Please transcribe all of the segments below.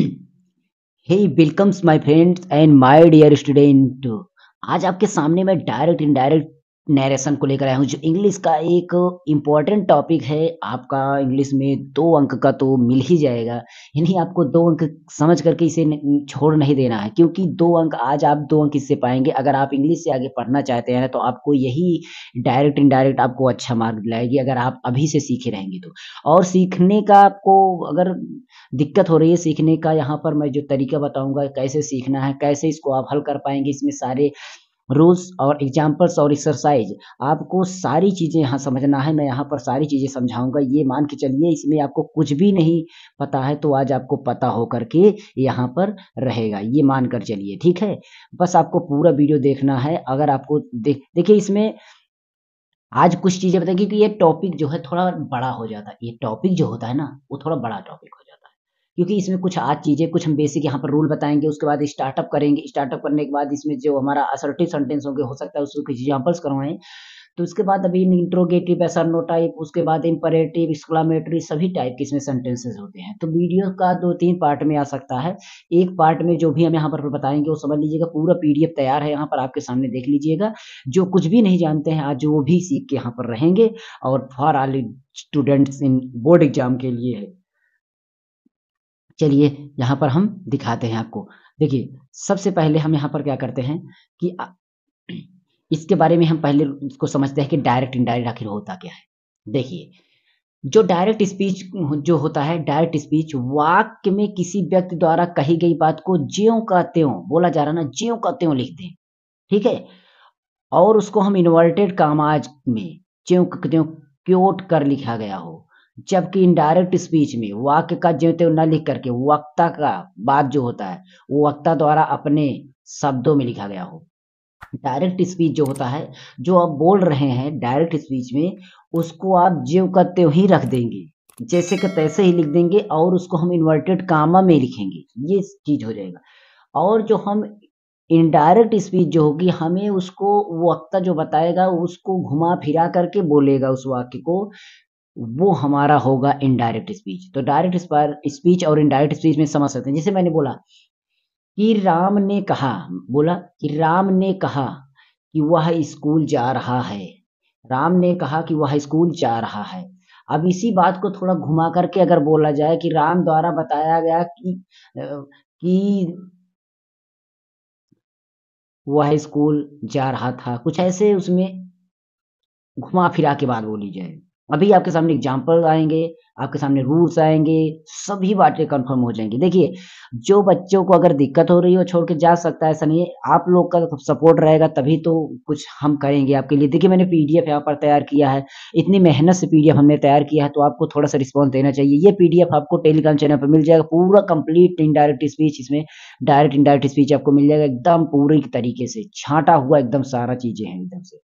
hey welcomes my friends and my dear student आज आपके सामने मैं डायरेक्ट इनडायरेक्ट नरेशन को लेकर आया हूँ जो इंग्लिश का एक इम्पॉर्टेंट टॉपिक है आपका इंग्लिश में दो अंक का तो मिल ही जाएगा यानी आपको दो अंक समझ करके इसे छोड़ नहीं देना है क्योंकि दो अंक आज आप दो अंक इससे पाएंगे अगर आप इंग्लिश से आगे पढ़ना चाहते हैं तो आपको यही डायरेक्ट इनडायरेक्ट आपको अच्छा मार्क दिलाएगी अगर आप अभी से सीखे रहेंगे तो और सीखने का आपको अगर दिक्कत हो रही है सीखने का यहाँ पर मैं जो तरीका बताऊँगा कैसे सीखना है कैसे इसको आप हल कर पाएंगे इसमें सारे रूल्स और एग्जाम्पल्स और एक्सरसाइज आपको सारी चीज़ें यहाँ समझना है मैं यहाँ पर सारी चीज़ें समझाऊंगा ये मान के चलिए इसमें आपको कुछ भी नहीं पता है तो आज आपको पता हो करके यहाँ पर रहेगा ये मान कर चलिए ठीक है बस आपको पूरा वीडियो देखना है अगर आपको देख देखिए इसमें आज कुछ चीज़ें बताएंगे क्योंकि ये टॉपिक जो है थोड़ा बड़ा हो जाता है ये टॉपिक जो होता है ना वो थोड़ा बड़ा टॉपिक हो जाता है क्योंकि इसमें कुछ आज चीज़ें कुछ हम बेसिक यहाँ पर रूल बताएंगे उसके बाद स्टार्टअप करेंगे स्टार्टअप करने के बाद इसमें जो हमारा असर्टिव सेंटेंस होंगे हो सकता है उसको कुछ एग्जाम्पल्स करवाएं तो उसके बाद अभी इंट्रोगेटिव नो टाइप उसके बाद इंपरेटिव एक्सक्लामेटरी सभी टाइप के इसमें सेंटेंसेज होते हैं तो वीडियो का दो तीन पार्ट में आ सकता है एक पार्ट में जो भी हम यहाँ पर बताएंगे वो समझ लीजिएगा पूरा पीडीएफ तैयार है यहाँ पर आपके सामने देख लीजिएगा जो कुछ भी नहीं जानते हैं आज वो भी सीख के यहाँ पर रहेंगे और for all students in board exam के लिए है चलिए यहाँ पर हम दिखाते हैं आपको देखिए सबसे पहले हम यहाँ पर क्या करते हैं कि इसके बारे में हम पहले इसको समझते हैं कि डायरेक्ट इनडायरेक्ट आखिर होता क्या है देखिए जो डायरेक्ट स्पीच जो होता है डायरेक्ट स्पीच वाक्य में किसी व्यक्ति द्वारा कही गई बात को ज्यो का त्यों बोला जा रहा ना ज्यो का त्यों लिख हैं ठीक है और उसको हम इन्वर्टेड कामाज में ज्यो त्यों क्योट कर लिखा गया हो जबकि इनडायरेक्ट स्पीच में वाक्य का ज्यों त्यों न लिख करके वक्ता का बात जो होता है वो वक्ता द्वारा अपने शब्दों में लिखा गया हो डायरेक्ट स्पीच जो होता है जो आप बोल रहे हैं डायरेक्ट स्पीच में उसको आप ज्यों का त्यों ही रख देंगे जैसे कि तैसे ही लिख देंगे और उसको हम इन्वर्टेड कामा में लिखेंगे ये चीज हो जाएगा और जो हम इनडायरेक्ट स्पीच जो होगी हमें उसको वक्ता जो बताएगा उसको घुमा फिरा करके बोलेगा उस वाक्य को वो हमारा होगा इनडायरेक्ट स्पीच तो डायरेक्ट स्पीच और इनडायरेक्ट स्पीच में समझ सकते हैं जैसे मैंने बोला कि राम ने कहा बोला कि राम ने कहा कि वह स्कूल जा रहा है राम ने कहा कि वह स्कूल जा रहा है अब इसी बात को थोड़ा घुमा करके अगर बोला जाए कि राम द्वारा बताया गया कि कि वह स्कूल जा रहा था कुछ ऐसे उसमें घुमा फिरा के बाद बोली जाए अभी आपके सामने एग्जाम्पल आएंगे आपके सामने रूल्स आएंगे सभी बातें कंफर्म हो जाएंगी देखिए जो बच्चों को अगर दिक्कत हो रही हो छोड़ के जा सकता है ऐसा नहीं है आप लोग का सपोर्ट रहेगा तभी तो कुछ हम करेंगे आपके लिए देखिए मैंने पीडीएफ यहाँ पर तैयार किया है इतनी मेहनत से पीडीएफ हमने तैयार किया है तो आपको थोड़ा सा रिस्पॉन्स देना चाहिए ये पी आपको टेलीग्राम चैनल पर मिल जाएगा पूरा कंप्लीट इनडायरेक्ट स्पीच इसमें डायरेक्ट इनडायरेक्ट स्पीच आपको मिल जाएगा एकदम पूरी तरीके से छाटा हुआ एकदम सारा चीजें हैं एकदम से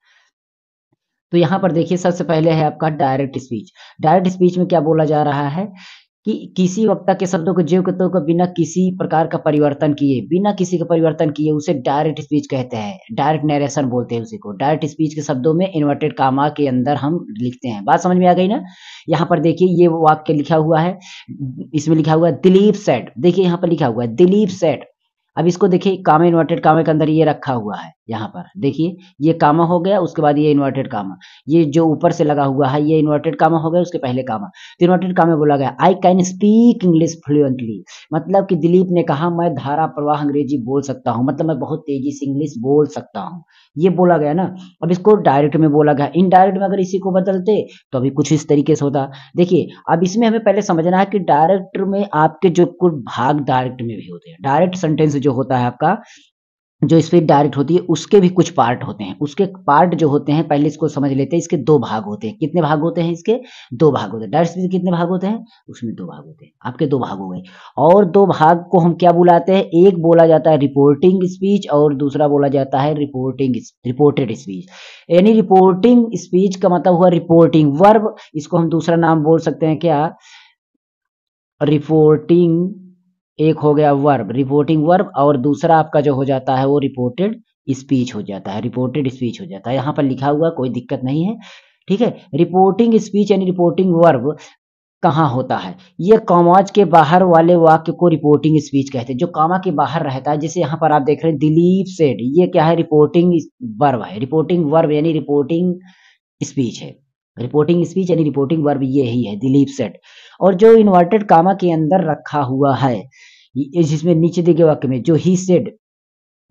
तो यहाँ पर देखिए सबसे पहले है आपका डायरेक्ट स्पीच डायरेक्ट स्पीच में क्या बोला जा रहा है कि किसी वक्ता के शब्दों को जीव तत्व को बिना किसी प्रकार का परिवर्तन किए बिना किसी का परिवर्तन किए उसे डायरेक्ट स्पीच कहते हैं डायरेक्ट नरेशन बोलते हैं उसी को डायरेक्ट स्पीच के शब्दों में इन्वर्टेड कामा के अंदर हम लिखते हैं बात समझ में आ गई ना यहाँ पर देखिए ये वाक्य लिखा हुआ है इसमें लिखा हुआ है दिलीप सेट देखिए यहाँ पर लिखा हुआ है दिलीप सेट अब इसको देखिए कामा इन्वर्टेड कामे के अंदर ये रखा हुआ है यहाँ पर देखिए ये कामा हो गया उसके बाद ये इन्वर्टेड कामा ये जो ऊपर से लगा हुआ है ये इन्वर्टेड कामा हो गया उसके पहले कामा तो इन्वर्टेड कामे बोला गया I can speak English fluently मतलब कि दिलीप ने कहा मैं धारा प्रवाह अंग्रेजी बोल सकता हूँ मतलब मैं बहुत तेजी से इंग्लिश बोल सकता हूँ ये बोला गया ना अब इसको डायरेक्ट में बोला गया इनडायरेक्ट में अगर इसी को बदलते तो अभी कुछ इस तरीके से होता देखिए अब इसमें हमें पहले समझना है कि डायरेक्ट में आपके जो कुछ भाग डायरेक्ट में भी होते हैं डायरेक्ट सेंटेंस जो होता है आपका जो स्पीड डायरेक्ट होती है उसके भी कुछ पार्ट होते हैं उसके पार्ट जो होते हैं पहले इसको समझ लेते हैं इसके दो भाग होते हैं कितने भाग होते हैं इसके दो भाग होते हैं डायरेक्ट स्पीड कितने भाग होते हैं उसमें दो भाग होते हैं आपके दो भाग हो गए और दो भाग को हम क्या बुलाते हैं एक बोला जाता है रिपोर्टिंग स्पीच और दूसरा बोला जाता है रिपोर्टिंग रिपोर्टेड स्पीच यानी रिपोर्टिंग स्पीच का मतलब हुआ रिपोर्टिंग वर्ब इसको हम दूसरा नाम बोल सकते हैं क्या रिपोर्टिंग एक हो गया वर्ब रिपोर्टिंग वर्ब और दूसरा आपका जो हो जाता है वो रिपोर्टेड स्पीच हो जाता है रिपोर्टेड स्पीच हो जाता है यहाँ पर लिखा हुआ कोई दिक्कत नहीं है ठीक है रिपोर्टिंग स्पीच यानी रिपोर्टिंग वर्ब कहाँ होता है ये कॉमाज के बाहर वाले वाक्य को रिपोर्टिंग स्पीच कहते हैं जो कामा के बाहर रहता है जैसे यहाँ पर आप देख रहे हैं दिलीप सेठ ये क्या है रिपोर्टिंग वर्ब है रिपोर्टिंग वर्ब यानी रिपोर्टिंग स्पीच है रिपोर्टिंग स्पीच यानी रिपोर्टिंग वर्ब ये ही है दिलीप सेट और जो इन्वर्टेड कामा के अंदर रखा हुआ है जिसमें नीचे दिखे वाक्य में जो ही सेड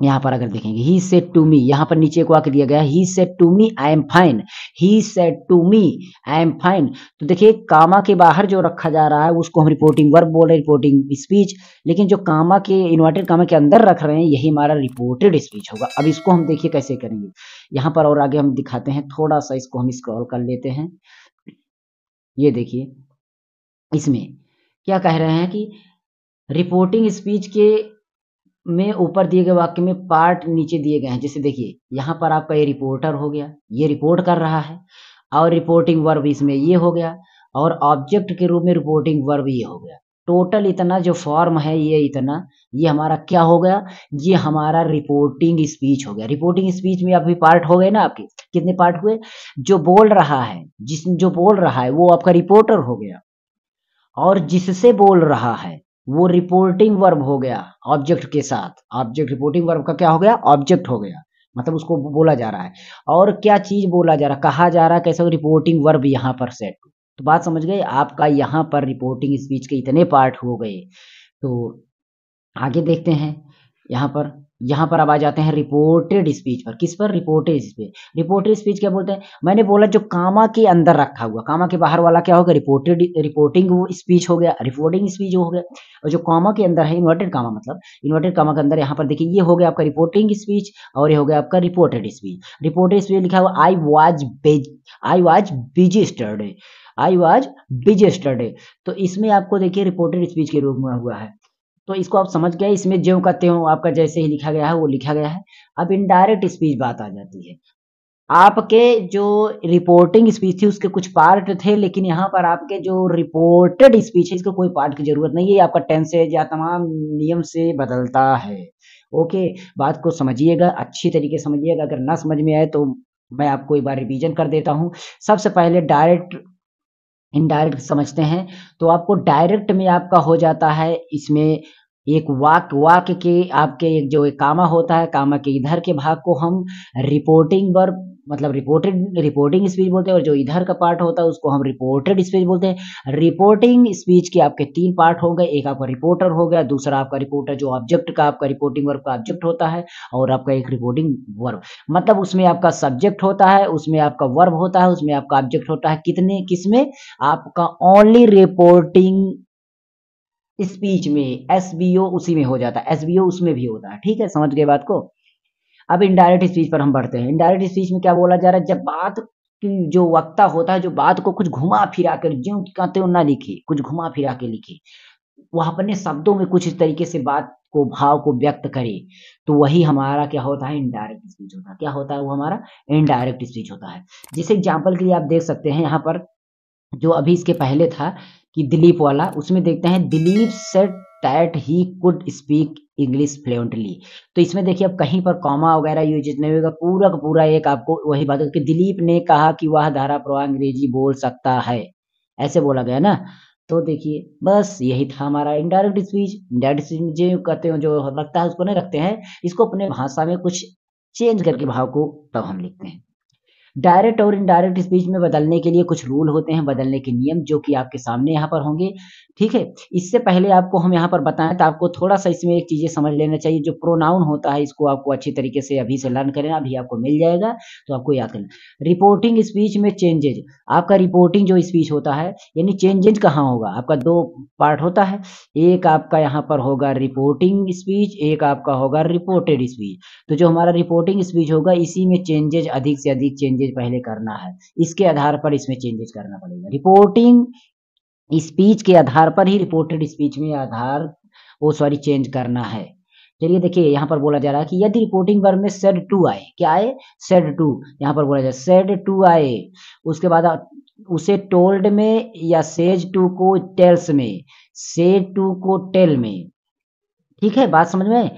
यहाँ पर अगर देखेंगे ही सेट टू मी यहाँ पर नीचे को आके दिया गया he said to me I am fine he said to me I am fine तो देखिए कामा के बाहर जो रखा जा रहा है उसको हम रिपोर्टिंग वर्ब बोल रहे रिपोर्टिंग स्पीच लेकिन जो कामा के इन्वर्टेड कामा के अंदर रख रहे हैं यही हमारा रिपोर्टेड स्पीच होगा अब इसको हम देखिए कैसे करेंगे यहाँ पर और आगे हम दिखाते हैं थोड़ा सा इसको हम स्क्रॉल कर लेते हैं ये देखिए इसमें क्या कह रहे हैं कि रिपोर्टिंग स्पीच के में ऊपर दिए गए वाक्य में पार्ट नीचे दिए गए हैं जैसे देखिए यहाँ पर आपका ये रिपोर्टर हो गया ये रिपोर्ट कर रहा है और रिपोर्टिंग वर्ब इसमें ये हो गया और ऑब्जेक्ट के रूप में रिपोर्टिंग वर्ब ये हो गया टोटल इतना जो फॉर्म है ये इतना ये हमारा क्या हो गया ये हमारा रिपोर्टिंग स्पीच हो गया रिपोर्टिंग स्पीच में अभी पार्ट हो गए ना आपके कितने पार्ट हुए जो बोल रहा है जिस जो बोल रहा है वो आपका रिपोर्टर हो गया और जिससे बोल रहा है वो रिपोर्टिंग वर्ब हो गया ऑब्जेक्ट के साथ ऑब्जेक्ट रिपोर्टिंग वर्ब का क्या हो गया ऑब्जेक्ट हो गया मतलब उसको बोला जा रहा है और क्या चीज बोला जा रहा है कहा जा रहा है कैसा रिपोर्टिंग वर्ब यहाँ पर सेट तो बात समझ गए आपका यहाँ पर रिपोर्टिंग स्पीच के इतने पार्ट हो गए तो आगे देखते हैं यहाँ पर यहाँ पर अब आ जाते हैं रिपोर्टेड स्पीच पर किस पर रिपोर्टेड स्पीच रिपोर्टेड स्पीच क्या बोलते हैं मैंने बोला जो कामा के अंदर रखा हुआ कामा के बाहर वाला क्या होगा रिपोर्टेड रिपोर्टिंग स्पीच हो गया रिपोर्टिंग स्पीच हो गया और जो कामा के अंदर है इन्वर्टेड कामा मतलब इन्वर्टेड कामा के अंदर यहाँ पर देखिए ये हो गया आपका रिपोर्टिंग स्पीच और ये हो गया आपका रिपोर्टेड स्पीच रिपोर्टेड स्पीच लिखा हुआ I was busy I was busy yesterday I was busy yesterday तो इसमें आपको देखिए रिपोर्टेड स्पीच के रूप में हुआ है तो इसको आप समझ गए इसमें ज्यो का त्यो आपका जैसे ही लिखा गया है वो लिखा गया है अब इनडायरेक्ट स्पीच बात आ जाती है आपके जो रिपोर्टिंग स्पीच थी उसके कुछ पार्ट थे लेकिन यहाँ पर आपके जो रिपोर्टेड स्पीच है इसको कोई पार्ट की जरूरत नहीं है आपका टेंस या तमाम नियम से बदलता है ओके बात को समझिएगा अच्छी तरीके समझिएगा अगर ना समझ में आए तो मैं आपको एक बार रिवीजन कर देता हूँ सबसे पहले डायरेक्ट इनडायरेक्ट समझते हैं तो आपको डायरेक्ट में आपका हो जाता है इसमें एक वाक वाक के आपके एक जो कामा होता है कामा के इधर के भाग को हम रिपोर्टिंग वर्ब मतलब रिपोर्टेड रिपोर्टिंग स्पीच बोलते हैं और जो इधर का पार्ट होता है उसको हम रिपोर्टेड स्पीच बोलते हैं रिपोर्टिंग स्पीच के आपके तीन पार्ट हो गए एक आपका रिपोर्टर हो गया दूसरा आपका रिपोर्टर जो ऑब्जेक्ट का आपका रिपोर्टिंग वर्ब का ऑब्जेक्ट होता है और आपका एक रिपोर्टिंग वर्ब मतलब उसमें आपका सब्जेक्ट होता है उसमें आपका वर्ब होता है उसमें आपका ऑब्जेक्ट होता है कितने किसमें आपका ओनली रिपोर्टिंग स्पीच में एस उसी में हो जाता है एस उसमें भी होता है ठीक है समझ गए बात को अब इनडायरेक्ट स्पीच पर हम बढ़ते हैं इनडायरेक्ट स्पीच में क्या बोला जा रहा है जब बात की जो वक्ता होता है जो बात को कुछ घुमा फिरा कर जो कहते हो ना लिखे कुछ घुमा फिरा के लिखे वह अपने शब्दों में कुछ इस तरीके से बात को भाव को व्यक्त करे तो वही हमारा क्या होता है इनडायरेक्ट स्पीच होता है क्या होता है वो हमारा इनडायरेक्ट स्पीच होता है जिसे एग्जाम्पल के लिए आप देख सकते हैं यहाँ पर जो अभी इसके पहले था कि दिलीप वाला उसमें देखते हैं Dilip said That he could speak English fluently तो इसमें देखिए अब कहीं पर कॉमा वगैरह यूज नहीं होगा पूरा का पूरा एक आपको वही बात कि दिलीप ने कहा कि वह धारा प्रवाह अंग्रेजी बोल सकता है ऐसे बोला गया ना तो देखिए बस यही था हमारा इनडायरेक्ट स्पीच इनडायरेक्ट स्पीच जो कहते हैं जो लगता है उसको नहीं रखते हैं इसको अपने भाषा में कुछ चेंज करके भाव को तब हम लिखते हैं डायरेक्ट और इनडायरेक्ट स्पीच में बदलने के लिए कुछ रूल होते हैं बदलने के नियम जो कि आपके सामने यहाँ पर होंगे ठीक है इससे पहले आपको हम यहाँ पर बताएं तो आपको थोड़ा सा इसमें एक चीज़ें समझ लेना चाहिए जो प्रोनाउन होता है इसको आपको अच्छी तरीके से अभी से लर्न करें अभी आपको मिल जाएगा तो आपको याद करना रिपोर्टिंग स्पीच में चेंजेज आपका रिपोर्टिंग जो स्पीच होता है यानी चेंजेज कहाँ होगा आपका दो पार्ट होता है एक आपका यहाँ पर होगा रिपोर्टिंग स्पीच एक आपका होगा रिपोर्टेड स्पीच तो जो हमारा रिपोर्टिंग स्पीच होगा इसी में चेंजेज अधिक से अधिक चेंजेज चेंजेस पहले करना है इसके आधार पर इसमें चेंजेस करना पड़ेगा रिपोर्टिंग स्पीच के आधार पर ही रिपोर्टेड स्पीच में आधार वो सॉरी चेंज करना है चलिए देखिए यहाँ पर बोला जा रहा है कि यदि रिपोर्टिंग वर्ब में सेड टू आए क्या आए सेड टू यहाँ पर बोला जा रहा है सेड टू आए उसके बाद उसे टोल्ड में या सेज टू को टेल्स में सेड टू को टेल में ठीक है बात समझ में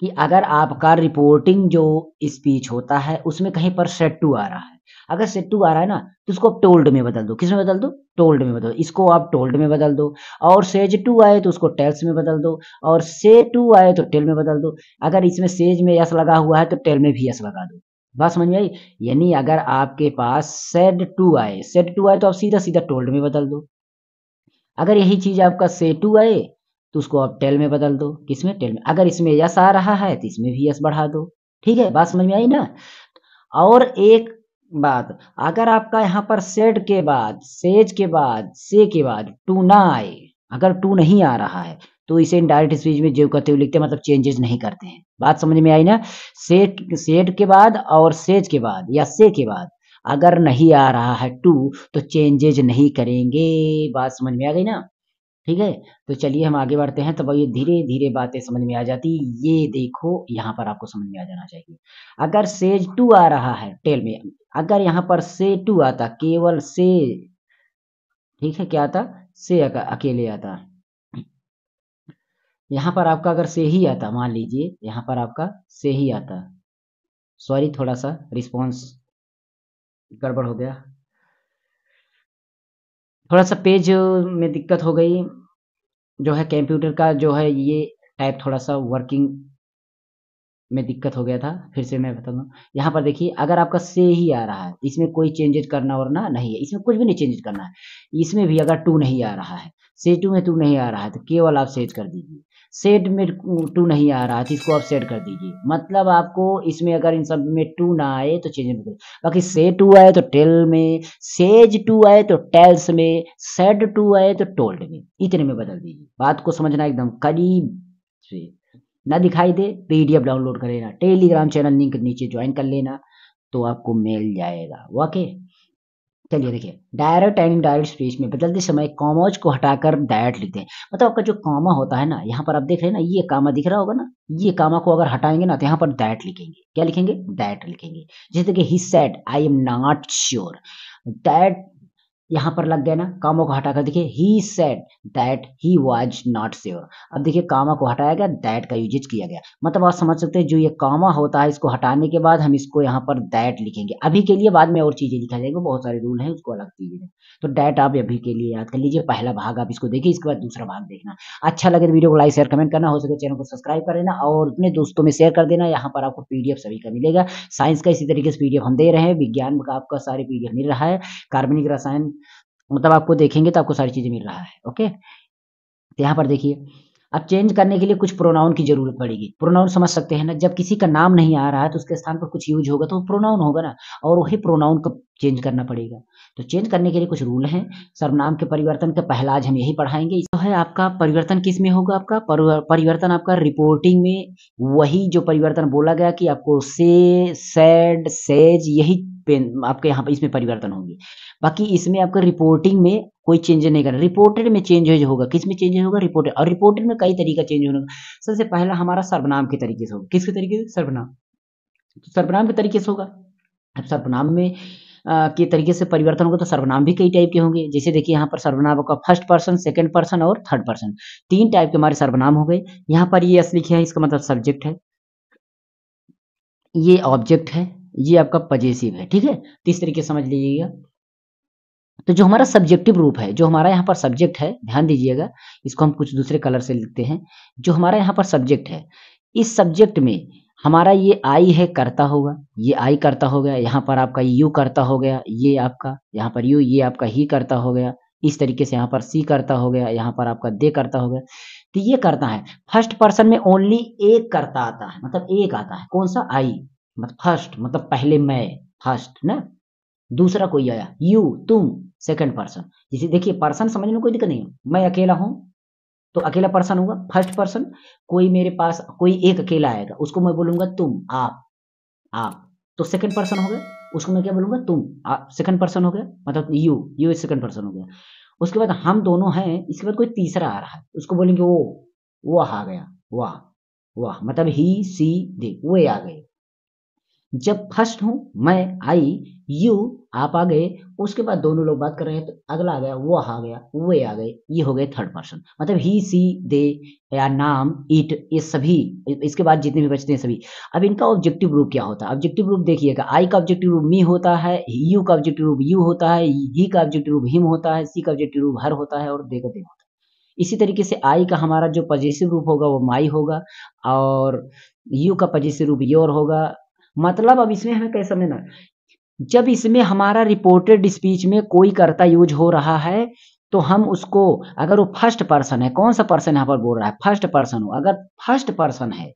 कि अगर आपका रिपोर्टिंग जो स्पीच होता है उसमें कहीं पर सेट टू आ रहा है अगर सेट टू आ रहा है ना तो उसको आप टोल्ड में बदल दो किस में बदल दो टोल्ड में बदल दो इसको आप टोल्ड में बदल दो और सेज टू आए तो उसको टेल्स में बदल दो और से टू आए तो टेल में बदल दो अगर इसमें सेज में यस लगा हुआ है तो टेल में भी यस लगा दो बस समझ आई यानी अगर आपके पास सेड टू आए सेड टू आए तो आप सीधा सीधा टोल्ड में बदल दो अगर यही चीज आपका से टू आए तो उसको आप टेल में बदल दो किसमें टेल में अगर इसमें यस आ रहा है तो इसमें भी यस बढ़ा दो ठीक है बात समझ में आई ना और एक बात अगर आपका यहाँ पर सेड के बाद सेज के बाद से के बाद टू ना आए अगर टू नहीं आ रहा है तो इसे इनडायरेक्ट स्पीच में जो करते हुए लिखते मतलब चेंजेस नहीं करते हैं बात समझ में आई ना सेट सेट के बाद और सेज के बाद या से के बाद अगर नहीं आ रहा है टू तो चेंजेज नहीं करेंगे बात समझ में आ गई ना ठीक है तो चलिए हम आगे बढ़ते हैं तो भाई धीरे धीरे बातें समझ में आ जाती ये देखो यहाँ पर आपको समझ में आ जाना चाहिए अगर सेज टू आ रहा है टेल में अगर यहाँ पर से टू आता केवल से ठीक है क्या आता से अकेले आता यहाँ पर आपका अगर से ही आता मान लीजिए यहाँ पर आपका से ही आता सॉरी थोड़ा सा रिस्पॉन्स गड़बड़ हो गया थोड़ा सा पेज में दिक्कत हो गई जो है कंप्यूटर का जो है ये टाइप थोड़ा सा वर्किंग में दिक्कत हो गया था फिर से मैं बता दूँ यहाँ पर देखिए अगर आपका से ही आ रहा है इसमें कोई चेंजेज करना वरना नहीं है इसमें कुछ भी नहीं चेंजेज करना है इसमें भी अगर टू नहीं आ रहा है से टू में टू नहीं आ रहा है तो केवल आप सेज कर दीजिए सेट में टू नहीं आ रहा है तो इसको आप सेट कर दीजिए मतलब आपको इसमें अगर इन सब में टू ना आए तो चेंज में बाकी से टू आए तो टेल में सेज टू आए तो टेल्स में सेड टू आए तो टोल्ड में इतने में बदल दीजिए बात को समझना एकदम करीब से ना दिखाई दे पीडीएफ डाउनलोड कर लेना टेलीग्राम चैनल लिंक नीचे ज्वाइन कर लेना तो आपको मिल जाएगा ओके चलिए देखिए डायरेक्ट एंड इनडायरेक्ट स्पीच में बदलते समय कॉमोज को हटाकर डायरेक्ट लिखते हैं मतलब आपका जो कामा होता है ना यहाँ पर आप देख रहे हैं ना ये कामा दिख रहा होगा ना ये कामा को अगर हटाएंगे ना तो यहाँ पर डायरेक्ट लिखेंगे क्या लिखेंगे डायरेक्ट लिखेंगे जैसे देखिए he said I am not sure direct यहाँ पर लग गया ना कामों को हटाकर देखिए he said that he was not sure अब देखिए कामा को हटाया गया दैट का यूजेज किया गया मतलब आप समझ सकते हैं जो ये कामा होता है इसको हटाने के बाद हम इसको यहाँ पर दैट लिखेंगे अभी के लिए बाद में और चीज़ें लिखा जाएगी बहुत सारे रूल हैं उसको अलग चीज़ें तो डैट आप अभी के लिए याद कर लीजिए पहला भाग आप इसको देखिए इसके बाद दूसरा भाग देखना अच्छा लगे तो वीडियो को लाइक शेयर कमेंट करना हो सके चैनल तो को सब्सक्राइब कर लेना और अपने दोस्तों में शेयर कर देना यहाँ पर आपको पीडीएफ सभी का मिलेगा साइंस का इसी तरीके से पीडीएफ हम दे रहे हैं विज्ञान का आपका सारे पीडीएफ मिल रहा है कार्बनिक रसायन मतलब आपको देखेंगे तो आपको सारी चीज़ें मिल रहा है ओके तो यहाँ पर देखिए अब चेंज करने के लिए कुछ प्रोनाउन की जरूरत पड़ेगी प्रोनाउन समझ सकते हैं ना जब किसी का नाम नहीं आ रहा है तो उसके स्थान पर कुछ यूज होगा तो वो प्रोनाउन होगा ना और वही प्रोनाउन का चेंज करना पड़ेगा तो चेंज करने के लिए कुछ रूल हैं सर्वनाम के परिवर्तन का पहला आज हम यही पढ़ाएंगे तो है आपका परिवर्तन किस में होगा आपका परिवर्तन आपका रिपोर्टिंग में वही जो परिवर्तन बोला गया कि आपको से सैड सेज यही पेन आपके यहाँ पर इसमें परिवर्तन होंगे बाकी इसमें आपका रिपोर्टिंग में कोई चेंज नहीं करना रिपोर्टेड में चेंज होगा किस में चेंज होगा रिपोर्टेड और रिपोर्टेड में कई तरीका चेंज होने सबसे पहला हमारा सर्वनाम के तरीके से होगा किसके तरीके से सर्वनाम तो सर्वनाम के तरीके से होगा अब सर्वनाम में के तरीके से परिवर्तन होगा तो सर्वनाम भी कई टाइप के होंगे जैसे देखिए यहाँ पर सर्वनाम का फर्स्ट पर्सन सेकंड पर्सन और थर्ड पर्सन तीन टाइप के हमारे सर्वनाम हो गए यहाँ पर ये यस लिखे हैं इसका मतलब सब्जेक्ट है ये ऑब्जेक्ट है ये आपका पजेसिव है ठीक है तो इस तरीके समझ लीजिएगा तो जो हमारा सब्जेक्टिव रूप है जो हमारा यहाँ पर सब्जेक्ट है ध्यान दीजिएगा इसको हम कुछ दूसरे कलर से लिखते हैं जो हमारा यहाँ पर सब्जेक्ट है इस सब्जेक्ट में हमारा ये आई है करता होगा ये आई करता हो गया यहाँ पर आपका यू करता हो गया ये आपका यहाँ पर यू ये आपका ही करता हो गया इस तरीके से यहाँ पर सी करता हो गया यहाँ पर आपका दे करता हो गया तो ये करता है फर्स्ट पर्सन में ओनली एक करता आता है मतलब एक आता है कौन सा आई मतलब फर्स्ट मतलब पहले मैं फर्स्ट ना दूसरा कोई आया यू तुम सेकंड पर्सन जिसे देखिए पर्सन समझने में कोई दिक्कत नहीं है मैं अकेला हूं तो अकेला पर्सन होगा फर्स्ट पर्सन कोई मेरे पास कोई एक अकेला आएगा उसको मैं बोलूंगा तुम आप आप तो सेकंड पर्सन हो गया उसको मैं क्या बोलूंगा तुम आप सेकंड पर्सन हो गया मतलब यू यू सेकंड पर्सन हो गया उसके बाद हम दोनों हैं इसके बाद कोई तीसरा आ रहा है उसको बोलेंगे वो वह आ गया वाह वाह मतलब ही सी दे वे आ गए जब फर्स्ट हूं मैं आई यू आप आ गए उसके बाद दोनों लोग बात कर रहे हैं तो अगला आ गया वो आ गया वे आ गए ये हो गए थर्ड पर्सन मतलब ही सी दे या नाम इट ये सभी इसके बाद जितने भी बचते हैं सभी अब इनका ऑब्जेक्टिव रूप क्या होता है ऑब्जेक्टिव रूप देखिएगा आई का ऑब्जेक्टिव रूप मी होता है यू का ऑब्जेक्टिव रूप यू होता है ही का ऑब्जेक्टिव रूप हिम होता है सी का ऑब्जेक्टिव रूप हर होता है और दे का दे होता है इसी तरीके से आई का हमारा जो पजेसिव रूप होगा वो माई होगा और यू का पजेसिव रूप योर होगा मतलब अब इसमें हमें कैसे समझना जब इसमें हमारा रिपोर्टेड स्पीच में कोई करता यूज हो रहा है तो हम उसको अगर वो फर्स्ट पर्सन है कौन सा पर्सन यहाँ पर बोल रहा है फर्स्ट पर्सन हो अगर फर्स्ट पर्सन है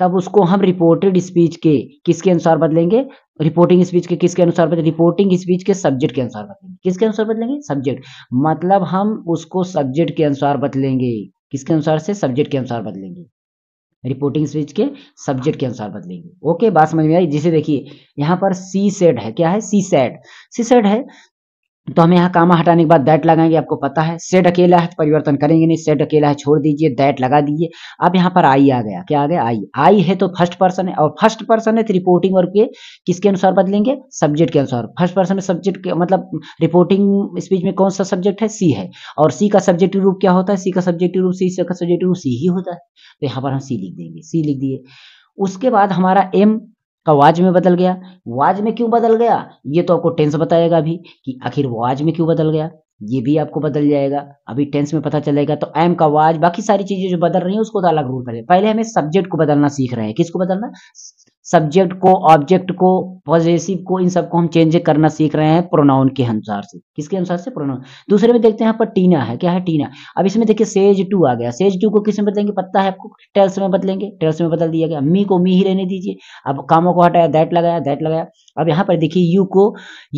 तब उसको हम रिपोर्टेड स्पीच के किसके अनुसार बदलेंगे रिपोर्टिंग स्पीच के किसके अनुसार बदलेंगे रिपोर्टिंग स्पीच के सब्जेक्ट के अनुसार बदलेंगे किसके अनुसार बदलेंगे सब्जेक्ट मतलब हम उसको सब्जेक्ट के अनुसार बदलेंगे किसके अनुसार से सब्जेक्ट के अनुसार बदलेंगे रिपोर्टिंग स्विच के सब्जेक्ट के अनुसार बदलेंगे ओके बात समझ में आई जिसे देखिए यहाँ पर सी सेट है क्या है सी सेट सी सेट है तो हम यहाँ कामा हटाने के बाद दैट लगाएंगे आपको पता है सेट अकेला है तो परिवर्तन करेंगे नहीं सेट अकेला है छोड़ दीजिए दैट लगा दीजिए अब यहाँ पर आई आ गया क्या आ गया आई आई है तो फर्स्ट पर्सन है और फर्स्ट पर्सन है तो रिपोर्टिंग और के किसके अनुसार बदलेंगे सब्जेक्ट के अनुसार फर्स्ट पर्सन में सब्जेक्ट मतलब रिपोर्टिंग स्पीच में कौन सा सब्जेक्ट है सी है और सी का सब्जेक्टिव रूप क्या होता है सी का सब्जेक्टिव रूप सी का सब्जेक्टिव रूप सी ही होता है तो यहाँ पर हम सी लिख देंगे सी लिख दिए उसके बाद हमारा एम का वाज में बदल गया वाज में क्यों बदल गया ये तो आपको टेंस बताएगा अभी कि आखिर वाज में क्यों बदल गया ये भी आपको बदल जाएगा अभी टेंस में पता चलेगा तो एम का वाज बाकी सारी चीजें जो बदल रही है उसको तो अलग रूल पहले हमें सब्जेक्ट को बदलना सीख रहे हैं किसको बदलना सब्जेक्ट को ऑब्जेक्ट को पॉजिटिव को इन सबको हम चेंज करना सीख रहे हैं प्रोनाउन के अनुसार से किसके अनुसार से प्रोनाउन दूसरे में देखते हैं यहाँ पर टीना है क्या है टीना अब इसमें देखिए सेज टू आ गया सेज टू को किस में बदलेंगे पत्ता है आपको टेल्स में बदलेंगे टेल्स में बदल दिया गया मी को मी ही रहने दीजिए अब कामों को हटाया दैट लगाया दैट लगाया अब यहाँ पर देखिए यू को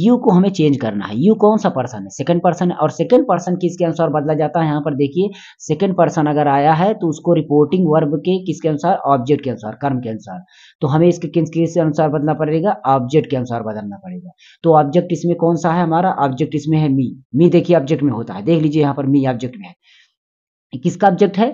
यू को हमें चेंज करना है यू कौन सा पर्सन है सेकंड पर्सन है और सेकंड पर्सन किसके अनुसार बदला जाता है यहाँ पर देखिए सेकंड पर्सन अगर आया है तो उसको रिपोर्टिंग वर्ब के किसके अनुसार ऑब्जेक्ट के अनुसार कर्म के अनुसार तो हमें इसके किस किस अनुसार बदलना पड़ेगा ऑब्जेक्ट के अनुसार बदलना पड़ेगा तो ऑब्जेक्ट इसमें कौन सा है हमारा ऑब्जेक्ट इसमें है मी मी देखिए ऑब्जेक्ट में होता है देख लीजिए यहाँ पर मी ऑब्जेक्ट में है किसका ऑब्जेक्ट है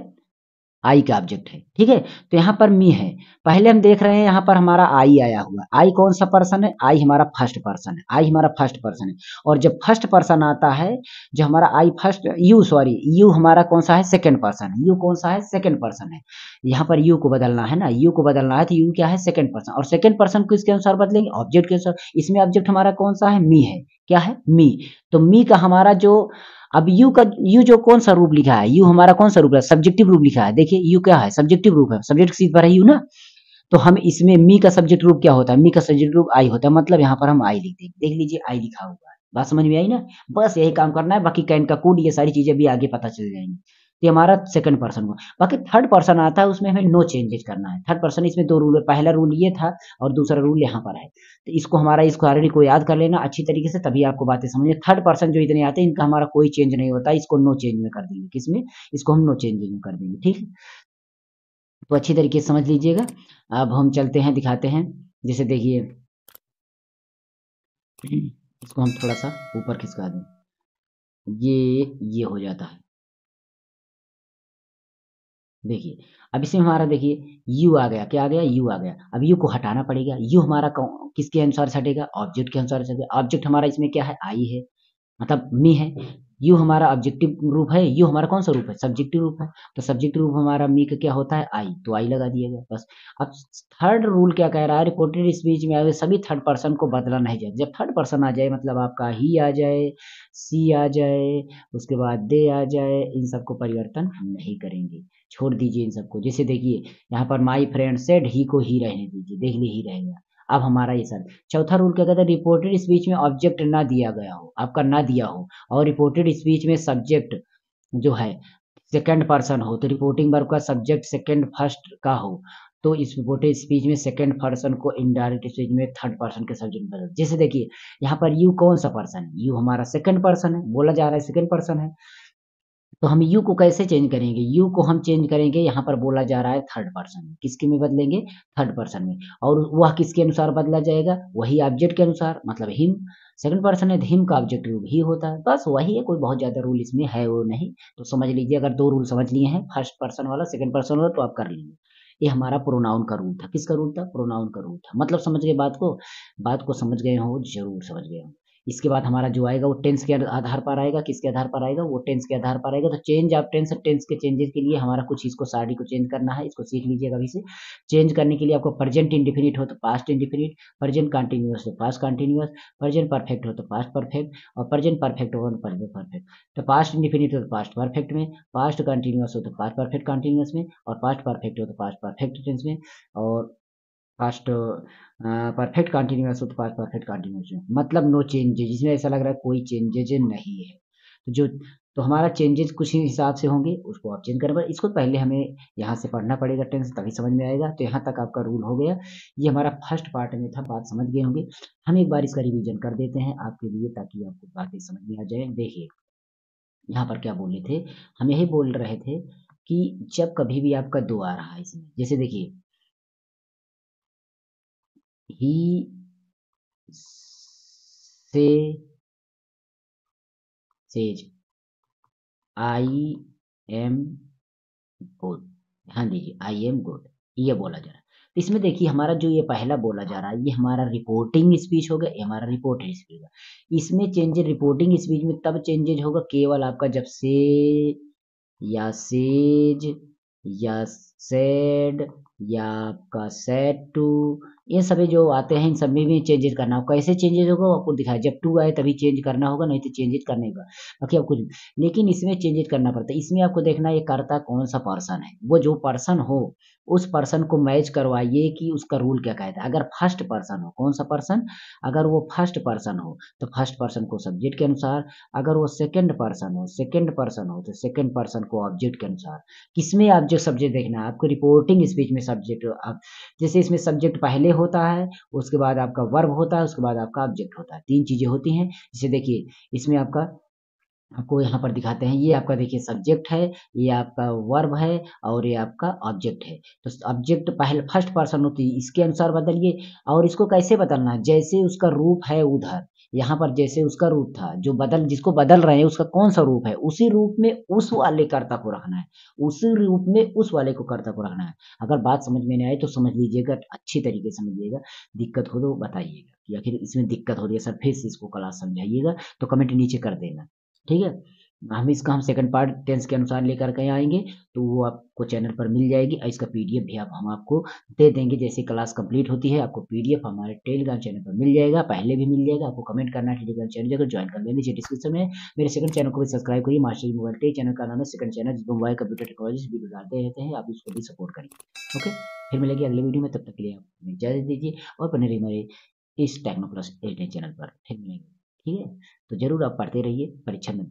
आई का ऑब्जेक्ट है ठीक है तो यहाँ पर मी है पहले हम देख रहे हैं यहाँ पर हमारा आई आया हुआ है आई कौन सा पर्सन है आई हमारा फर्स्ट पर्सन है आई हमारा फर्स्ट पर्सन है और जब फर्स्ट पर्सन आता है जो हमारा I first you sorry you हमारा कौन सा है सेकेंड पर्सन है यू कौन सा है सेकेंड पर्सन है यहाँ पर यू को बदलना है ना यू को बदलना है तो यू क्या है सेकेंड पर्सन और सेकेंड पर्सन को इसके अनुसार बदलेंगे ऑब्जेक्ट के अनुसार इसमें ऑब्जेक्ट हमारा कौन सा है मी है क्या है मी तो मी का हमारा जो अब यू का यू जो कौन सा रूप लिखा है यू हमारा कौन सा रूप है सब्जेक्टिव रूप लिखा है देखिए यू क्या है सब्जेक्टिव रूप है सब्जेक्ट सीट पर है यू ना तो हम इसमें मी का सब्जेक्ट रूप क्या होता है मी का सब्जेक्ट रूप आई होता है मतलब यहाँ पर हम आई लिख हैं देख लीजिए आई लिखा हुआ है बात समझ में आई ना बस यही काम करना है बाकी कैन का कोड ये सारी चीजें भी आगे पता चल जाएंगी ये हमारा सेकंड पर्सन हुआ बाकी थर्ड पर्सन आता है उसमें हमें नो चेंजेस करना है थर्ड पर्सन इसमें दो रूल है पहला रूल ये था और दूसरा रूल यहाँ पर है तो इसको हमारा इसको ऑलरेडी को याद कर लेना अच्छी तरीके से तभी आपको बातें समझिए थर्ड पर्सन जो इतने आते हैं इनका हमारा कोई चेंज नहीं होता इसको नो चेंज में कर देंगे किसमें इसको हम नो चेंज में कर देंगे ठीक है तो अच्छी तरीके से समझ लीजिएगा अब हम चलते हैं दिखाते हैं जैसे देखिए इसको हम थोड़ा सा ऊपर खिसका दें ये ये हो जाता है देखिए अब इसमें हमारा देखिए यू आ गया क्या आ गया यू आ गया अब यू को हटाना पड़ेगा यू हमारा किसके अनुसार से हटेगा ऑब्जेक्ट के अनुसार हटेगा ऑब्जेक्ट हमारा इसमें क्या है आई है मतलब मी है यू हमारा ऑब्जेक्टिव रूप है यू हमारा कौन सा रूप है सब्जेक्टिव रूप है तो सब्जेक्टिव रूप हमारा मी का क्या होता है आई तो आई लगा दिया गया बस अब थर्ड रूल क्या कह रहा है रिपोर्टेड स्पीच में आए सभी थर्ड पर्सन को बदला नहीं जाए जब थर्ड पर्सन आ जाए मतलब आपका ही आ जाए सी आ जाए उसके बाद दे आ जाए इन सबको परिवर्तन नहीं करेंगे छोड़ दीजिए इन सबको जैसे देखिए यहाँ पर माई फ्रेंड सेड ही को ही रहने दीजिए देख ली ही रहेगा अब हमारा ये सर चौथा रूल क्या कहता है रिपोर्टेड स्पीच में ऑब्जेक्ट ना दिया गया हो आपका ना दिया हो और रिपोर्टेड स्पीच में सब्जेक्ट जो है सेकेंड पर्सन हो तो रिपोर्टिंग वर्ग का सब्जेक्ट सेकेंड फर्स्ट का हो तो इस रिपोर्टेड स्पीच में सेकेंड पर्सन को इनडायरेक्ट स्पीच में थर्ड पर्सन के सब्जेक्ट बदल जैसे देखिए यहाँ पर यू कौन सा पर्सन है यू हमारा सेकेंड पर्सन है बोला जा रहा है सेकेंड पर्सन है तो हम यू को कैसे चेंज करेंगे यू को हम चेंज करेंगे यहाँ पर बोला जा रहा है थर्ड पर्सन में किसके में बदलेंगे थर्ड पर्सन में और वह किसके अनुसार बदला जाएगा वही ऑब्जेक्ट के अनुसार मतलब हिम सेकंड पर्सन है हिम तो का ऑब्जेक्ट रूप ही होता है बस वही है कोई बहुत ज़्यादा रूल इसमें है वो नहीं तो समझ लीजिए अगर दो रूल समझ लिए हैं फर्स्ट पर्सन वाला सेकंड पर्सन वाला तो आप कर लीजिए ये हमारा प्रोनाउन का रूल था किसका रूल था प्रोनाउन का रूल था मतलब समझ गए बात को बात को समझ गए हो जरूर समझ गए हो इसके बाद हमारा जो आएगा वो टेंस के आधार पर आएगा किसके आधार पर आएगा वो टेंस के आधार पर आएगा तो चेंज ऑफ टेंस टेंस के चेंजेस के लिए हमारा कुछ इसको साड़ी को चेंज करना है इसको सीख लीजिएगा अभी से चेंज करने के लिए आपको प्रेजेंट इंडिफिनिट हो तो पास्ट इंडिफिनिट प्रेजेंट कंटिन्यूस हो पास्ट कंटिन्यूस प्रेजेंट परफेक्ट हो तो पास्ट परफेक्ट और प्रेजेंट परफेक्ट हो तो परफेक्ट तो पास्ट इंडिफिनिट हो तो पास्ट परफेक्ट में पास्ट कंटिन्यूस हो तो पास्ट परफेक्ट कंटिन्यूस में और पास्ट परफेक्ट हो तो पास्ट परफेक्ट टेंस में और पास्ट परफेक्ट कंटिन्यूस हो तो पास्ट परफेक्ट कंटिन्यूस है मतलब नो चेंजेज जिसमें ऐसा लग रहा है कोई चेंजेज नहीं है तो जो तो हमारा चेंजेस कुछ ही हिसाब से होंगे उसको आप चेंज करें इसको पहले हमें यहाँ से पढ़ना पड़ेगा टेंस तभी समझ में आएगा तो यहाँ तक आपका रूल हो गया ये हमारा फर्स्ट पार्ट में था बात समझ गए होंगे हम एक बार इसका रिवीजन कर देते हैं आपके लिए ताकि आपको बातें समझ में आ जाए देखिए यहाँ पर क्या बोल रहे थे हम यही बोल रहे थे कि जब कभी भी आपका दो आ रहा है इसमें जैसे देखिए ही से सेज आई एम गुड ध्यान दीजिए आई एम गुड ये बोला जा रहा है तो इसमें देखिए हमारा जो ये पहला बोला जा रहा है ये हमारा रिपोर्टिंग स्पीच होगा ये हमारा रिपोर्टेड स्पीच होगा इसमें चेंजेज रिपोर्टिंग स्पीच में तब चेंजेज होगा केवल आपका जब से या सेज या सेड या आपका सेट टू ये सभी जो आते हैं इन सभी में चेंजेस करना होगा कैसे चेंजेस होगा आपको दिखाया जब टू आए तभी चेंज करना होगा नहीं तो चेंजेस करने होगा बाकी आपको लेकिन इसमें चेंजेस करना पड़ता है इसमें आपको देखना ये करता कौन सा पर्सन है वो जो पर्सन हो उस पर्सन को मैच करवाइए कि उसका रूल क्या कहता है अगर फर्स्ट पर्सन हो कौन सा पर्सन अगर वो फर्स्ट पर्सन हो तो फर्स्ट पर्सन को सब्जेक्ट के अनुसार अगर वो सेकंड पर्सन हो सेकंड पर्सन हो तो सेकंड पर्सन को ऑब्जेक्ट के अनुसार किसमें आप जो सब्जेक्ट देखना है आपको रिपोर्टिंग स्पीच में सब्जेक्ट आप जैसे इसमें सब्जेक्ट पहले होता है उसके बाद आपका वर्ब होता है उसके बाद आपका ऑब्जेक्ट होता है तीन चीज़ें होती हैं जिसे देखिए इसमें आपका आपको यहाँ पर दिखाते हैं ये आपका देखिए सब्जेक्ट है ये आपका वर्ब है और ये आपका ऑब्जेक्ट है तो ऑब्जेक्ट पहले फर्स्ट पर्सन होती है इसके अनुसार बदलिए और इसको कैसे बदलना है जैसे उसका रूप है उधर यहाँ पर जैसे उसका रूप था जो बदल जिसको बदल रहे हैं उसका कौन सा रूप है उसी रूप में उस वाले कर्ता को रखना है उसी रूप में उस वाले को कर्ता को रखना है अगर बात समझ में नहीं आए तो समझ लीजिएगा अच्छी तरीके से समझिएगा दिक्कत हो तो बताइएगा कि आखिर इसमें दिक्कत हो रही है सर फिर से इसको क्लास समझाइएगा तो कमेंट नीचे कर देना ठीक है हम इसका हम सेकंड पार्ट टेंस के अनुसार लेकर के आएंगे तो वो आपको चैनल पर मिल जाएगी और इसका पीडीएफ भी आप हम आपको दे देंगे जैसे क्लास कंप्लीट होती है आपको पीडीएफ हमारे टेलीग्राम चैनल पर मिल जाएगा पहले भी मिल जाएगा आपको कमेंट करना टेलीग्राम चैनल जाकर ज्वाइन कर लेंगे डिस्क्रिप्शन में मेरे सेकंड चैनल को भी सब्सक्राइब करिए मास्टर मोबाइल टेली चैनल का नाम है सेकंड चैनल जिसमें मोबाइल कंप्यूटर टेक्नोलॉजी वीडियो डालते रहते हैं आप इसको भी सपोर्ट करिए ओके फिर मिलेगी अगले वीडियो में तब तक के लिए आप इजाजत दीजिए और बने रही हमारे इस टेक्नो प्लस चैनल पर फिर मिलेंगे ठीक है तो जरूर आप पढ़ते रहिए परीक्षा में